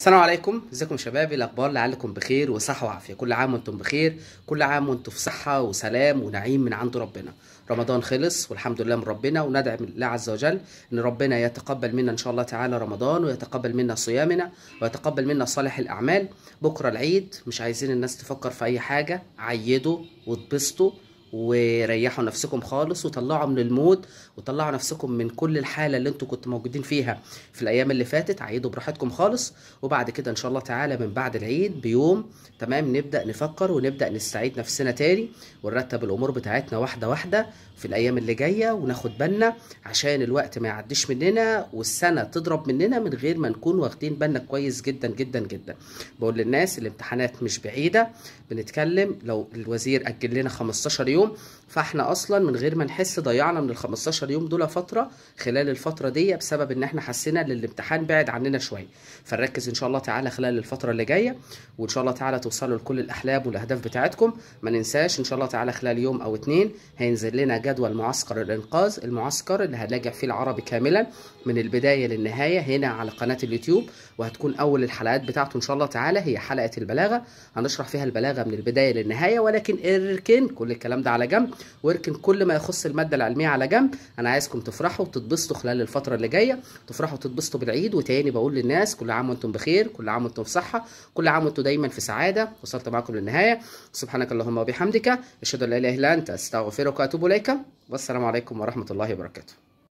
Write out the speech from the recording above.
السلام عليكم ازيكم شباب إيه الاخبار لعلكم بخير وصحه وعافيه كل عام وانتم بخير كل عام وانتم في صحه وسلام ونعيم من عند ربنا رمضان خلص والحمد لله من ربنا وندعي الله عز وجل ان ربنا يتقبل منا ان شاء الله تعالى رمضان ويتقبل منا صيامنا ويتقبل منا صالح الاعمال بكره العيد مش عايزين الناس تفكر في اي حاجه عيدوا واتبسطوا وريحوا نفسكم خالص وطلعوا من المود وطلعوا نفسكم من كل الحاله اللي انتم كنتوا موجودين فيها في الايام اللي فاتت عيدوا براحتكم خالص وبعد كده ان شاء الله تعالى من بعد العيد بيوم تمام نبدا نفكر ونبدا نستعيد نفسنا تاني ونرتب الامور بتاعتنا واحده واحده في الايام اللي جايه وناخد بالنا عشان الوقت ما يعديش مننا والسنه تضرب مننا من غير ما نكون واخدين بالنا كويس جدا جدا جدا بقول للناس الامتحانات مش بعيده بنتكلم لو الوزير اجل لنا 15 يوم يوم فاحنا اصلا من غير ما نحس ضيعنا من ال 15 يوم دول فتره خلال الفتره دي بسبب ان احنا حسينا ان الامتحان بعد عننا شويه فنركز ان شاء الله تعالى خلال الفتره اللي جايه وان شاء الله تعالى توصلوا لكل الاحلام والاهداف بتاعتكم ما ننساش ان شاء الله تعالى خلال يوم او اتنين هينزل لنا جدول معسكر الانقاذ المعسكر اللي هنراجع فيه العربي كاملا من البدايه للنهايه هنا على قناه اليوتيوب وهتكون اول الحلقات بتاعته ان شاء الله تعالى هي حلقه البلاغه هنشرح فيها البلاغه من البدايه للنهايه ولكن اركن كل الكلام ده الماده على جنب واركن كل ما يخص الماده العلميه على جنب انا عايزكم تفرحوا وتتبسطوا خلال الفتره اللي جايه تفرحوا وتتبسطوا بالعيد وتاني بقول للناس كل عام وانتم بخير كل عام وانتم بصحه كل عام وانتم دايما في سعاده وصلت معاكم للنهايه سبحانك اللهم وبحمدك اشهد ان لا اله الا انت استغفرك واتوب اليك والسلام عليكم ورحمه الله وبركاته